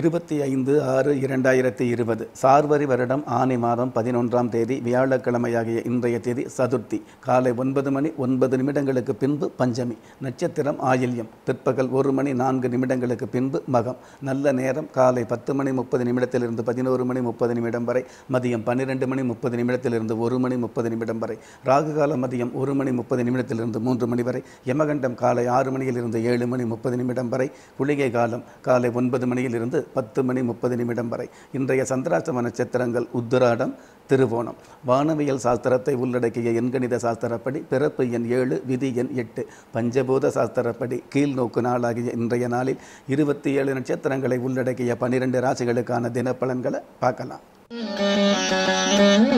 இருபத்தி ஐந்து ஆறு இரண்டாயிரத்தி இருபது சார்வரி வருடம் ஆனி மாதம் பதினொன்றாம் தேதி வியாழக்கிழமையாகிய இன்றைய தேதி சதுர்த்தி காலை ஒன்பது மணி ஒன்பது நிமிடங்களுக்கு பின்பு பஞ்சமி நட்சத்திரம் ஆயில்யம் பிற்பகல் ஒரு மணி நான்கு நிமிடங்களுக்கு பின்பு மகம் நல்ல நேரம் காலை பத்து மணி முப்பது நிமிடத்திலிருந்து பதினோரு மணி முப்பது நிமிடம் வரை மதியம் பன்னிரெண்டு மணி முப்பது நிமிடத்திலிருந்து ஒரு மணி முப்பது நிமிடம் வரை ராகுகால மதியம் ஒரு மணி முப்பது நிமிடத்திலிருந்து மூன்று மணி வரை யமகண்டம் காலை ஆறு மணியிலிருந்து ஏழு மணி முப்பது நிமிடம் வரை குளிகை காலம் காலை ஒன்பது மணியிலிருந்து பத்து மணி முப்பது நிமிடம் வரை இன்றைய சந்திராஷ்டம நட்சத்திரங்கள் உத்திராடம் திருவோணம் வானவியல் சாஸ்திரத்தை உள்ளடக்கிய எண்கணித சாஸ்திரப்படி பிறப்பு எண் ஏழு விதி எண் எட்டு பஞ்சபூத சாஸ்திரப்படி கீழ் நோக்கு நாளாகிய இன்றைய நாளில் இருபத்தி ஏழு நட்சத்திரங்களை உள்ளடக்கிய பனிரெண்டு ராசிகளுக்கான தினப்பலன்களை பார்க்கலாம் Thank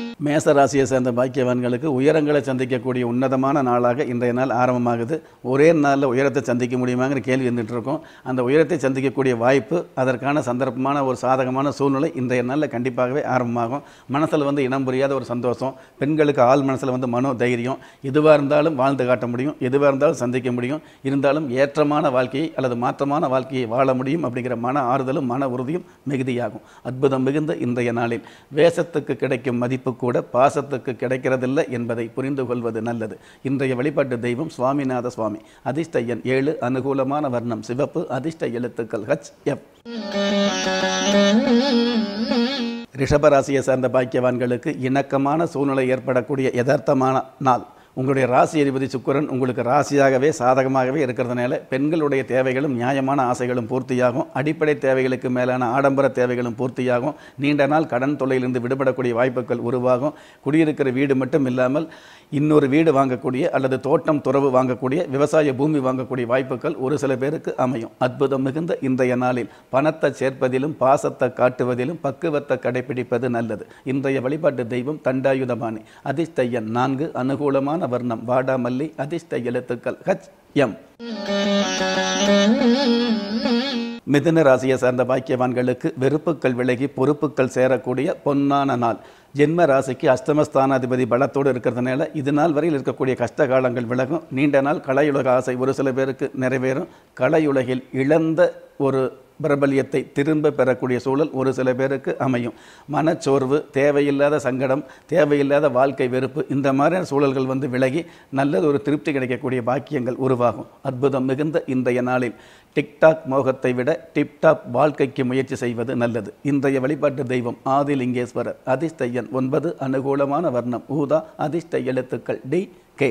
you. மேசராசியை சேர்ந்த பாக்கியவான்களுக்கு உயரங்களை சந்திக்கக்கூடிய உன்னதமான நாளாக இன்றைய நாள் ஆரம்பமாகுது ஒரே நாளில் உயரத்தை சந்திக்க முடியுமாங்கிற கேள்வி இருந்துகிட்ருக்கோம் அந்த உயரத்தை சந்திக்கக்கூடிய வாய்ப்பு அதற்கான சந்தர்ப்பமான ஒரு சாதகமான சூழ்நிலை இன்றைய நாளில் கண்டிப்பாகவே ஆரம்பமாகும் மனசில் வந்து இனம் புரியாத ஒரு சந்தோஷம் பெண்களுக்கு ஆள் மனசில் வந்து மனோ தைரியம் எதுவாக இருந்தாலும் வாழ்ந்து காட்ட முடியும் எதுவாக இருந்தாலும் சந்திக்க முடியும் இருந்தாலும் ஏற்றமான வாழ்க்கையை அல்லது மாற்றமான வாழ்க்கையை வாழ முடியும் அப்படிங்கிற மன ஆறுதலும் மன உறுதியும் மிகுதியாகும் அற்புதம் மிகுந்த இன்றைய நாளில் வேஷத்துக்கு கிடைக்கும் மதிப்புக்கு கூட பாசத்துக்கு கிடைக்கிறதில்லை என்பதை புரிந்து கொள்வது நல்லது இன்றைய வழிபாட்டு தெய்வம் சுவாமிநாத சுவாமி அதிர்ஷ்ட ஏழு அனுகூலமான வர்ணம் சிவப்பு அதிர்ஷ்ட எழுத்துக்கள் ஹச் எஃப் ரிஷபராசியை சார்ந்த பாக்கியவான்களுக்கு இணக்கமான சூழ்நிலை ஏற்படக்கூடிய யதார்த்தமான நாள் உங்களுடைய ராசி அதிபதி சுக்கரன் உங்களுக்கு ராசியாகவே சாதகமாகவே இருக்கிறதுனால பெண்களுடைய தேவைகளும் நியாயமான ஆசைகளும் பூர்த்தியாகும் அடிப்படை தேவைகளுக்கு மேலான ஆடம்பர தேவைகளும் பூர்த்தியாகும் நீண்ட நாள் கடன் தொலையிலிருந்து விடுபடக்கூடிய வாய்ப்புகள் உருவாகும் குடியிருக்கிற வீடு மட்டும் இல்லாமல் இன்னொரு வீடு வாங்கக்கூடிய அல்லது தோட்டம் துறவு வாங்கக்கூடிய விவசாய பூமி வாங்கக்கூடிய வாய்ப்புகள் ஒரு சில பேருக்கு அமையும் அற்புதம் மிகுந்த இன்றைய நாளில் பணத்தை சேர்ப்பதிலும் பாசத்தை காட்டுவதிலும் பக்குவத்தை கடைபிடிப்பது நல்லது இன்றைய வழிபாட்டு தெய்வம் தண்டாயுதபாணி அதிஷ்டையன் நான்கு அனுகூலமான அழகான வர்ணம் வாடாமல்லி அதிர்ஷ்ட எழுத்துக்கள் ஹச் எம் மிதுன ராசியை சார்ந்த பாக்கியவான்களுக்கு வெறுப்புக்கள் விலகி பொறுப்புக்கள் சேரக்கூடிய பொன்னான நாள் ஜென்ம ராசிக்கு அஷ்டமஸ்தானாதிபதி பலத்தோடு இருக்கிறதுனால இது நாள் வரையில் இருக்கக்கூடிய கஷ்ட காலங்கள் விலகும் நீண்ட நாள் கலையுலக ஆசை ஒரு சில பேருக்கு நிறைவேறும் கலையுலகில் இழந்த ஒரு பிரபல்யத்தை திரும்ப பெறக்கூடிய சூழல் ஒரு சில பேருக்கு அமையும் மனச்சோர்வு தேவையில்லாத சங்கடம் தேவையில்லாத வாழ்க்கை வெறுப்பு இந்த மாதிரியான சூழல்கள் வந்து விலகி நல்லது ஒரு திருப்தி கிடைக்கக்கூடிய பாக்கியங்கள் உருவாகும் அற்புதம் மிகுந்த இன்றைய நாளில் டிக்டாக் மோகத்தை விட டிப்டாப் வாழ்க்கைக்கு முயற்சி செய்வது நல்லது இன்றைய வழிபாட்டு தெய்வம் ஆதிலிங்கேஸ்வரர் அதிஷ்டையன் ஒன்பது அனுகூலமான வர்ணம் ஊதா அதிர்ஷ்ட எழுத்துக்கள் டி கே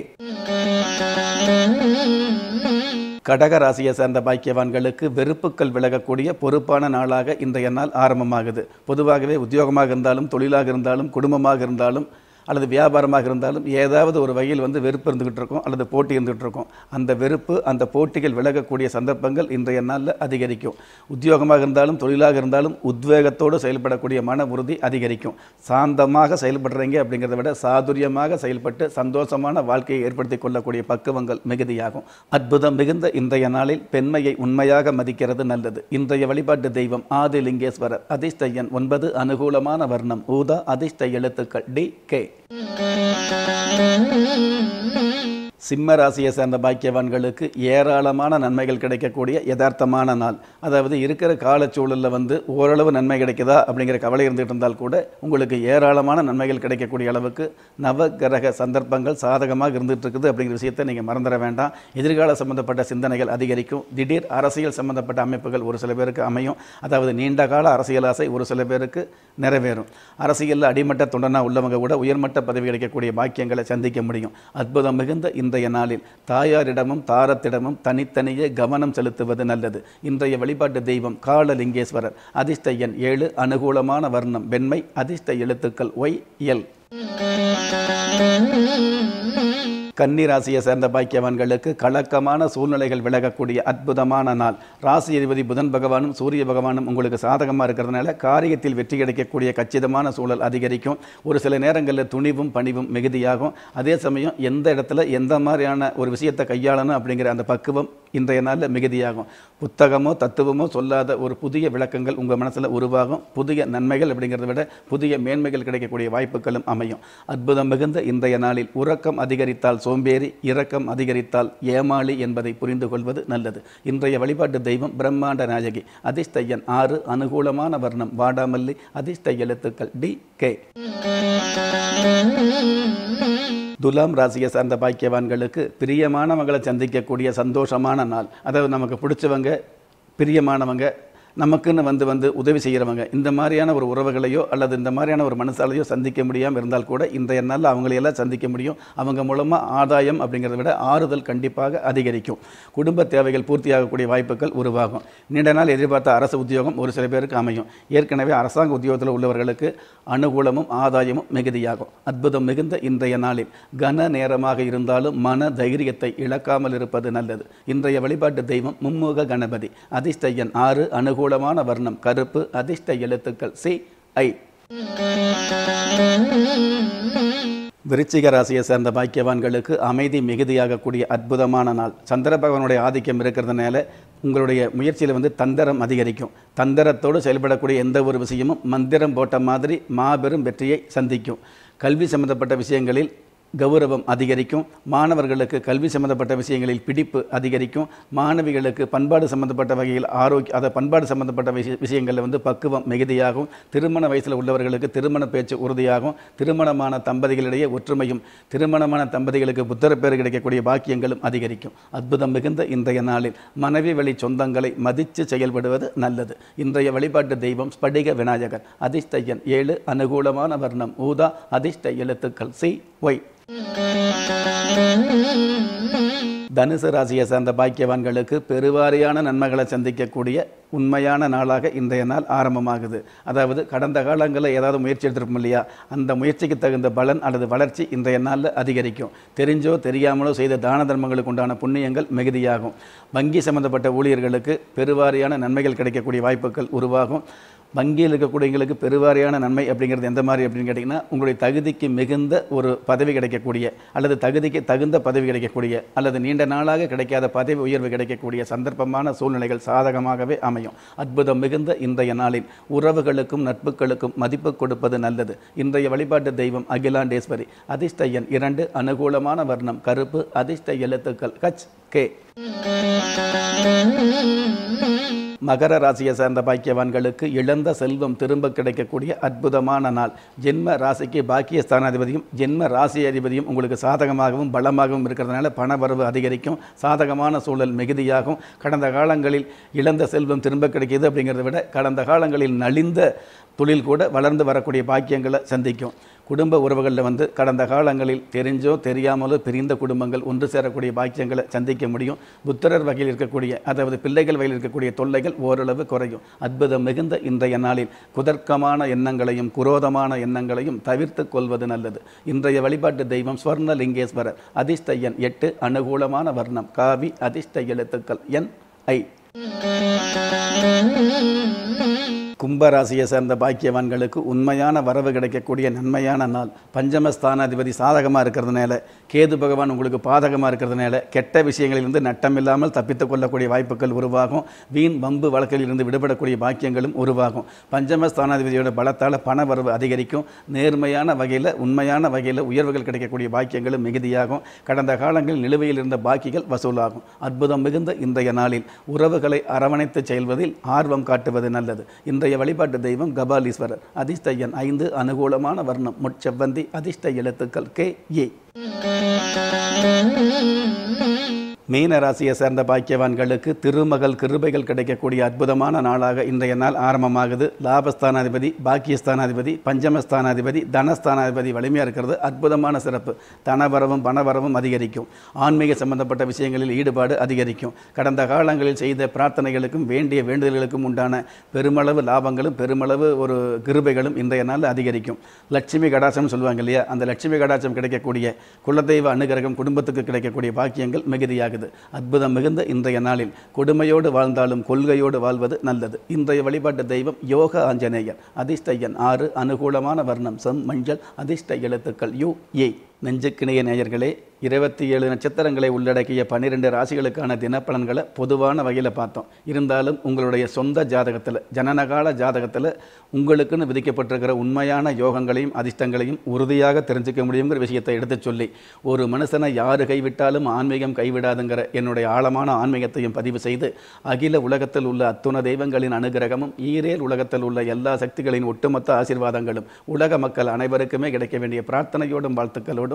கடக ராசியை சேர்ந்த பாக்கியவான்களுக்கு வெறுப்புக்கள் விலகக்கூடிய பொறுப்பான நாளாக இன்றைய நாள் ஆரம்பமாகுது பொதுவாகவே உத்தியோகமாக இருந்தாலும் தொழிலாக இருந்தாலும் குடும்பமாக இருந்தாலும் அல்லது வியாபாரமாக இருந்தாலும் ஏதாவது ஒரு வகையில் வந்து வெறுப்பு இருந்துகிட்டு இருக்கும் அல்லது போட்டி இருந்துகிட்டு இருக்கும் அந்த வெறுப்பு அந்த போட்டிகள் விலகக்கூடிய சந்தர்ப்பங்கள் இன்றைய நாளில் அதிகரிக்கும் உத்தியோகமாக இருந்தாலும் தொழிலாக இருந்தாலும் உத்வேகத்தோடு செயல்படக்கூடிய மன உறுதி அதிகரிக்கும் சாந்தமாக செயல்படுறீங்க அப்படிங்கிறத விட சாதுரியமாக செயல்பட்டு சந்தோஷமான வாழ்க்கையை ஏற்படுத்தி கொள்ளக்கூடிய பக்குவங்கள் மிகுதியாகும் அற்புதம் மிகுந்த இன்றைய நாளில் பெண்மையை உண்மையாக மதிக்கிறது நல்லது இன்றைய வழிபாட்டு தெய்வம் ஆதிலிங்கேஸ்வரர் லிங்கேஸ்வரர் அதிஷ்டையன் ஒன்பது அனுகூலமான வர்ணம் ஊதா அதிஷ்ட எழுத்துக்கள் டி கே Mm-hmm. சிம்ம ராசியை சேர்ந்த பாக்கியவான்களுக்கு ஏராளமான நன்மைகள் கிடைக்கக்கூடிய யதார்த்தமான நாள் அதாவது இருக்கிற காலச்சூழலில் வந்து ஓரளவு நன்மை கிடைக்குதா அப்படிங்கிற கவலை இருந்துகிட்டு இருந்தால் கூட உங்களுக்கு ஏராளமான நன்மைகள் கிடைக்கக்கூடிய அளவுக்கு நவ கிரக சந்தர்ப்பங்கள் சாதகமாக இருந்துகிட்டு இருக்குது அப்படிங்கிற விஷயத்தை நீங்கள் மறந்துட வேண்டாம் எதிர்கால சம்மந்தப்பட்ட சிந்தனைகள் அதிகரிக்கும் திடீர் அரசியல் சம்மந்தப்பட்ட அமைப்புகள் ஒரு சில பேருக்கு அமையும் அதாவது நீண்ட கால அரசியல் ஆசை ஒரு சில பேருக்கு நிறைவேறும் அரசியலில் அடிமட்ட தொண்டனாக உள்ளவங்க கூட உயர்மட்ட பதவி கிடைக்கக்கூடிய பாக்கியங்களை சந்திக்க முடியும் அற்புதம் மிகுந்த இன்றைய நாளில் தாயாரிடமும் தாரத்திடமும் தனித்தனியே கவனம் செலுத்துவது நல்லது இன்றைய வழிபாட்டு தெய்வம் காலலிங்கேஸ்வரர் அதிர்ஷ்ட எண் ஏழு அனுகூலமான வர்ணம் வெண்மை அதிர்ஷ்ட எழுத்துக்கள் ஒய் எல் கன்னிராசியை சேர்ந்த பாக்கியவான்களுக்கு கலக்கமான சூழ்நிலைகள் விலகக்கூடிய அற்புதமான நாள் ராசி அதிபதி புதன் பகவானும் சூரிய பகவானும் உங்களுக்கு சாதகமாக இருக்கிறதுனால காரியத்தில் வெற்றி கிடைக்கக்கூடிய கச்சிதமான சூழல் அதிகரிக்கும் ஒரு சில நேரங்களில் துணிவும் பணிவும் மிகுதியாகும் அதே சமயம் எந்த இடத்துல எந்த மாதிரியான ஒரு விஷயத்தை கையாளணும் அப்படிங்கிற அந்த பக்குவம் இன்றைய நாளில் மிகுதியாகும் புத்தகமோ தத்துவமோ சொல்லாத ஒரு புதிய விளக்கங்கள் உங்கள் மனசில் உருவாகும் புதிய நன்மைகள் அப்படிங்கிறத விட புதிய மேன்மைகள் கிடைக்கக்கூடிய வாய்ப்புகளும் அமையும் அற்புதம் மிகுந்த இன்றைய நாளில் உறக்கம் அதிகரித்தால் சோம்பேறி இரக்கம் அதிகரித்தால் ஏமாளி என்பதை புரிந்து கொள்வது நல்லது இன்றைய வழிபாட்டு தெய்வம் பிரம்மாண்ட நாயகி அதிஷ்டையன் ஆறு அனுகூலமான வர்ணம் வாடாமல்லி அதிர்ஷ்ட எழுத்துக்கள் டி கே துலாம் ராசியை சார்ந்த பாக்கியவான்களுக்கு பிரியமானவங்களை சந்திக்கக்கூடிய சந்தோஷமான நாள் அதாவது நமக்கு பிடிச்சவங்க பிரியமானவங்க நமக்குன்னு வந்து வந்து உதவி செய்கிறவங்க இந்த மாதிரியான ஒரு உறவுகளையோ அல்லது இந்த மாதிரியான ஒரு மனசாலையோ சந்திக்க முடியாமல் இருந்தால் கூட இன்றைய நாளில் அவங்களையெல்லாம் சந்திக்க முடியும் அவங்க மூலமாக ஆதாயம் அப்படிங்கிறத விட ஆறுதல் கண்டிப்பாக அதிகரிக்கும் குடும்ப தேவைகள் பூர்த்தியாகக்கூடிய வாய்ப்புகள் உருவாகும் நீண்ட நாள் எதிர்பார்த்த அரசு உத்தியோகம் ஒரு சில பேருக்கு அமையும் ஏற்கனவே அரசாங்க உத்தியோகத்தில் உள்ளவர்களுக்கு அனுகூலமும் ஆதாயமும் மிகுதியாகும் அற்புதம் மிகுந்த இன்றைய நாளில் கன நேரமாக இருந்தாலும் மன தைரியத்தை இழக்காமல் இருப்பது நல்லது இன்றைய வழிபாட்டு தெய்வம் மும்முக கணபதி அதிர்ஷ்ட ஆறு அணுகு அனுகூலமான வர்ணம் கருப்பு அதிர்ஷ்ட எழுத்துக்கள் சி ஐ விருச்சிக ராசியை சேர்ந்த பாக்கியவான்களுக்கு அமைதி மிகுதியாகக்கூடிய அற்புதமான நாள் சந்திர பகவானுடைய ஆதிக்கம் இருக்கிறதுனால உங்களுடைய முயற்சியில் வந்து தந்திரம் அதிகரிக்கும் தந்திரத்தோடு செயல்படக்கூடிய எந்த ஒரு விஷயமும் மந்திரம் போட்ட மாதிரி மாபெரும் வெற்றியை சந்திக்கும் கல்வி சம்பந்தப்பட்ட விஷயங்களில் கௌரவம் அதிகரிக்கும் மாணவர்களுக்கு கல்வி சம்மந்தப்பட்ட விஷயங்களில் பிடிப்பு அதிகரிக்கும் மாணவிகளுக்கு பண்பாடு சம்மந்தப்பட்ட வகையில் ஆரோக்கிய அதை பண்பாடு சம்மந்தப்பட்ட விஷய விஷயங்களில் வந்து பக்குவம் மிகுதியாகும் திருமண வயசில் உள்ளவர்களுக்கு திருமண பேச்சு உறுதியாகும் திருமணமான தம்பதிகளிடையே ஒற்றுமையும் திருமணமான தம்பதிகளுக்கு புத்தர பேர் கிடைக்கக்கூடிய பாக்கியங்களும் அதிகரிக்கும் அற்புதம் மிகுந்த இன்றைய நாளில் மனைவி வழி சொந்தங்களை மதித்து செயல்படுவது நல்லது இன்றைய வழிபாட்டு தெய்வம் ஸ்படிக விநாயகர் அதிர்ஷ்டையன் ஏழு அனுகூலமான வர்ணம் ஊதா அதிர்ஷ்ட எழுத்துக்கள் சி ஒய் தனுசு ராசியை சார்ந்த பாக்கியவான்களுக்கு பெருவாரியான நன்மைகளை சந்திக்கக்கூடிய உண்மையான நாளாக இன்றைய நாள் ஆரம்பமாகுது அதாவது கடந்த காலங்களில் ஏதாவது முயற்சி எடுத்திருப்போம் இல்லையா அந்த முயற்சிக்கு தகுந்த பலன் அல்லது வளர்ச்சி இன்றைய நாளில் அதிகரிக்கும் தெரிஞ்சோ தெரியாமலோ செய்த தான தர்மங்களுக்கு உண்டான புண்ணியங்கள் மிகுதியாகும் வங்கி சம்பந்தப்பட்ட ஊழியர்களுக்கு பெருவாரியான நன்மைகள் கிடைக்கக்கூடிய வாய்ப்புகள் உருவாகும் வங்கியில் இருக்கக்கூடியவங்களுக்கு பெருவாரியான நன்மை அப்படிங்கிறது எந்த மாதிரி அப்படின்னு கேட்டிங்கன்னா உங்களுடைய தகுதிக்கு மிகுந்த ஒரு பதவி கிடைக்கக்கூடிய அல்லது தகுதிக்கு தகுந்த பதவி கிடைக்கக்கூடிய அல்லது நீண்ட நாளாக கிடைக்காத பதவி உயர்வு கிடைக்கக்கூடிய சந்தர்ப்பமான சூழ்நிலைகள் சாதகமாகவே அமையும் அமையும் அற்புதம் மிகுந்த இன்றைய நாளில் உறவுகளுக்கும் நட்புகளுக்கும் மதிப்பு கொடுப்பது நல்லது இன்றைய வழிபாட்டு தெய்வம் அகிலாண்டேஸ்வரி அதிர்ஷ்ட எண் இரண்டு அனுகூலமான வர்ணம் கருப்பு அதிர்ஷ்ட எழுத்துக்கள் கச் கே மகர ராசியை சேர்ந்த பாக்கியவான்களுக்கு இழந்த செல்வம் திரும்ப கிடைக்கக்கூடிய அற்புதமான நாள் ஜென்ம ராசிக்கு பாக்கிய ஸ்தானாதிபதியும் ஜென்ம ராசி அதிபதியும் உங்களுக்கு சாதகமாகவும் பலமாகவும் இருக்கிறதுனால பணவரவு அதிகரிக்கும் சாதகமான சூழல் மிகுதியாகும் கடந்த காலங்களில் இழந்த செல்வம் திரும்ப கிடைக்கிது அப்படிங்கிறத விட கடந்த காலங்களில் நலிந்த தொழில் கூட வளர்ந்து வரக்கூடிய பாக்கியங்களை சந்திக்கும் குடும்ப உறவுகளில் வந்து கடந்த காலங்களில் தெரிஞ்சோ தெரியாமலோ பிரிந்த குடும்பங்கள் ஒன்று சேரக்கூடிய பாக்கியங்களை சந்திக்க முடியும் புத்திரர் வகையில் இருக்கக்கூடிய அதாவது பிள்ளைகள் வகையில் இருக்கக்கூடிய தொல்லைகள் ஓரளவு குறையும் அற்புதம் மிகுந்த இன்றைய நாளில் குதர்க்கமான எண்ணங்களையும் குரோதமான எண்ணங்களையும் தவிர்த்து கொள்வது நல்லது இன்றைய வழிபாட்டு தெய்வம் ஸ்வர்ண லிங்கேஸ்வரர் அதிர்ஷ்ட எண் எட்டு அனுகூலமான வர்ணம் காவி அதிர்ஷ்ட எழுத்துக்கள் என் ஐ கும்பராசியை சேர்ந்த பாக்கியவான்களுக்கு உண்மையான வரவு கிடைக்கக்கூடிய நன்மையான நாள் பஞ்சமஸ்தானாதிபதி சாதகமாக இருக்கிறதுனால கேது பகவான் உங்களுக்கு பாதகமாக இருக்கிறதுனால கெட்ட விஷயங்களிலிருந்து நட்டம் இல்லாமல் தப்பித்துக் கொள்ளக்கூடிய வாய்ப்புகள் உருவாகும் வீண் வம்பு வழக்கிலிருந்து விடுபடக்கூடிய பாக்கியங்களும் உருவாகும் பஞ்சமஸ்தானாதிபதியோட பலத்தால் பண வரவு அதிகரிக்கும் நேர்மையான வகையில் உண்மையான வகையில் உயர்வுகள் கிடைக்கக்கூடிய பாக்கியங்களும் மிகுதியாகும் கடந்த காலங்களில் நிலுவையில் இருந்த பாக்கிகள் வசூலாகும் அற்புதம் மிகுந்த இன்றைய நாளில் உறவுகளை அரவணைத்து செல்வதில் ஆர்வம் காட்டுவது நல்லது இந்த இன்றைய வழிபாட்டு தெய்வம் கபாலீஸ்வரர் அதிர்ஷ்ட எண் ஐந்து அனுகூலமான வர்ணம் முட்செவ்வந்தி அதிர்ஷ்ட எழுத்துக்கள் கே ஏ மீன ராசியை சேர்ந்த பாக்கியவான்களுக்கு திருமகள் கிருபைகள் கிடைக்கக்கூடிய அற்புதமான நாளாக இன்றைய நாள் ஆரம்பமாகுது லாபஸ்தானாதிபதி பாக்கியஸ்தானாதிபதி பஞ்சமஸ்தானாதிபதி தனஸ்தானாதிபதி வலிமையாக இருக்கிறது அற்புதமான சிறப்பு தனவரவும் பணவரவும் அதிகரிக்கும் ஆன்மீக சம்பந்தப்பட்ட விஷயங்களில் ஈடுபாடு அதிகரிக்கும் கடந்த காலங்களில் செய்த பிரார்த்தனைகளுக்கும் வேண்டிய வேண்டுதல்களுக்கும் உண்டான பெருமளவு லாபங்களும் பெருமளவு ஒரு கிருபைகளும் இன்றைய நாள் அதிகரிக்கும் லட்சுமி கடாசம்னு சொல்லுவாங்க இல்லையா அந்த லட்சுமி கடாசம் கிடைக்கக்கூடிய குலதெய்வ அனுகிரகம் குடும்பத்துக்கு கிடைக்கக்கூடிய பாக்கியங்கள் மிகுதியாக உண்டாகுது அற்புதம் மிகுந்த இன்றைய நாளில் கொடுமையோடு வாழ்ந்தாலும் கொள்கையோடு வாழ்வது நல்லது இன்றைய வழிபாட்டு தெய்வம் யோக ஆஞ்சநேயன் அதிர்ஷ்டையன் ஆறு அனுகூலமான வர்ணம் செம் மஞ்சள் அதிர்ஷ்ட எழுத்துக்கள் யு ஏ நெஞ்சுக்கிணைய நேயர்களே இருபத்தி ஏழு நட்சத்திரங்களை உள்ளடக்கிய பன்னிரெண்டு ராசிகளுக்கான தினப்பலன்களை பொதுவான வகையில் பார்த்தோம் இருந்தாலும் உங்களுடைய சொந்த ஜாதகத்தில் ஜனனகால ஜாதகத்தில் உங்களுக்குன்னு விதிக்கப்பட்டிருக்கிற உண்மையான யோகங்களையும் அதிர்ஷ்டங்களையும் உறுதியாக தெரிஞ்சுக்க முடியுங்கிற விஷயத்தை எடுத்து சொல்லி ஒரு மனுஷனை யார் கைவிட்டாலும் ஆன்மீகம் கைவிடாதுங்கிற என்னுடைய ஆழமான ஆன்மீகத்தையும் பதிவு செய்து அகில உலகத்தில் உள்ள அத்துண தெய்வங்களின் அனுகிரகமும் ஈரேல் உலகத்தில் உள்ள எல்லா சக்திகளின் ஒட்டுமொத்த ஆசீர்வாதங்களும் உலக மக்கள் அனைவருக்குமே கிடைக்க வேண்டிய பிரார்த்தனையோடும் வாழ்த்துக்களோடும்